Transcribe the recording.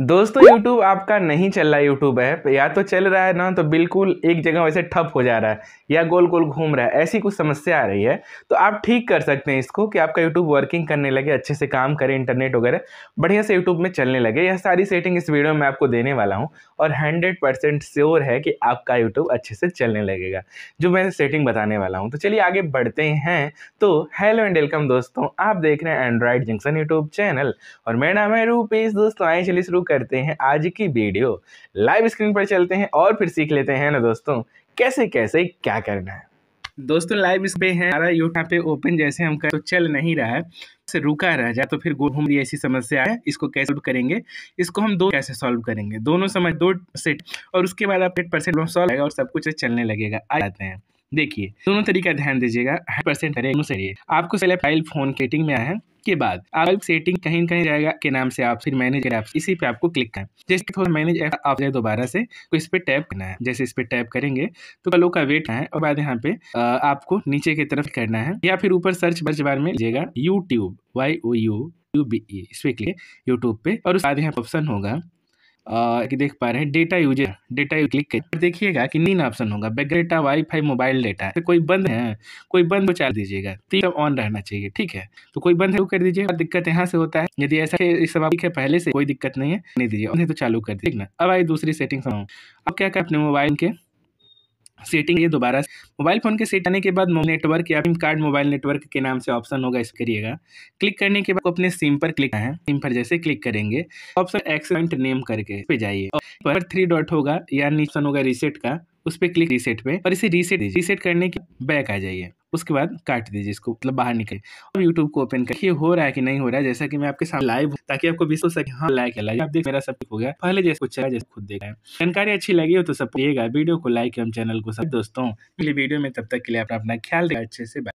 दोस्तों यूट्यूब आपका नहीं चल रहा यूट्यूब ऐप या तो चल रहा है ना तो बिल्कुल एक जगह वैसे ठप हो जा रहा है या गोल गोल घूम रहा है ऐसी कुछ समस्या आ रही है तो आप ठीक कर सकते हैं इसको कि आपका यूट्यूब वर्किंग करने लगे अच्छे से काम करे इंटरनेट वगैरह बढ़िया से यूट्यूब में चलने लगे यह सारी सेटिंग इस वीडियो में आपको देने वाला हूँ और हंड्रेड परसेंट श्योर है कि आपका यूट्यूब अच्छे से चलने लगेगा जो मैं सेटिंग बताने वाला हूँ तो चलिए आगे बढ़ते हैं तो हेलो एंड वेलकम दोस्तों आप देख रहे हैं एंड्रॉयड जंक्शन यूट्यूब चैनल और मेरा नाम है रूपेश दोस्तों आए चलिए शुरू करते हैं आज की वीडियो लाइव स्क्रीन पर चलते हैं और फिर सीख लेते हैं ना दोस्तों कैसे कैसे क्या करना है दोस्तों लाइव इस पे है हमारा यूट्यूब पे ओपन जैसे हम कर तो चल नहीं रहा है से रुका रह जाए तो फिर घूम रही ऐसी समस्या है इसको कैसे सॉल्व करेंगे इसको हम दो कैसे सॉल्व करेंगे दोनों समय दो सेट और उसके बाद आप एट परसेंट सॉल्व आएगा और सब कुछ चलने लगेगा आ जाते हैं देखिए दोनों तरीका ध्यान दीजिएगा परसेंट दोनों सही आपको पहले फाइल फोन केटिंग में आया है के बाद आप सेटिंग कहीं कहीं जाएगा के नाम से आप फिर मैनेज ऐप्स इसी पे आपको क्लिक करें जैसे थोड़ा मैनेज ऐप आप जाए दोबारा से तो इस पर टैप करना है जैसे इस पर टैप करेंगे तो कलो का वेट है और बाद यहाँ पे आपको नीचे की तरफ करना है या फिर ऊपर सर्च बर्च बार में लीजिएगा YouTube Y O U U B E इस पे क्लिक यूट्यूब पे और उसके बाद यहाँ ऑप्शन होगा कि देख पा रहे हैं data user data use click कर देखिएगा कि नीन ऑप्शन होगा back data wifi mobile data तो कोई बंद है कोई बंद तो चाल दीजिएगा तो सब ऑन रहना चाहिए ठीक है तो कोई बंद है वो कर दीजिए दिक्कत यहाँ से होता है यदि ऐसा है सब है पहले से कोई दिक्कत नहीं है नहीं दीजिए उन्हें तो चालू कर दीजिए ना अब आई दूसरी सेटिंग्स अब क्या कर अपने मोबाइल के सेटिंग ये दोबारा मोबाइल फ़ोन के सेट आने के बाद नेटवर्क या सिम कार्ड मोबाइल नेटवर्क के नाम से ऑप्शन होगा इस करिएगा क्लिक करने के बाद अपने सिम पर क्लिक है सिम पर जैसे क्लिक करेंगे ऑप्शन एक्सेंट नेम करके पे जाइए पर थ्री डॉट होगा या ऑप्शन होगा रिसेट का उस पर क्लिक रीसेट पे और इसे रीसेट रीसेट करने के बैक आ जाइए उसके बाद काट दीजिए इसको मतलब बाहर निकले अब यूट्यूब को ओपन करके हो रहा है कि नहीं हो रहा है जैसा कि मैं आपके सामने लाइव ताकि आपको भी सोच सके हाँ लाइक है लाइक आप देख मेरा सब हो गया पहले जैसे कुछ चला जैसे खुद देखा है जानकारी अच्छी लगी हो तो सब वीडियो को लाइक एवं चैनल को सब दोस्तों वीडियो में तब तक के लिए अपना अपना ख्याल अच्छे से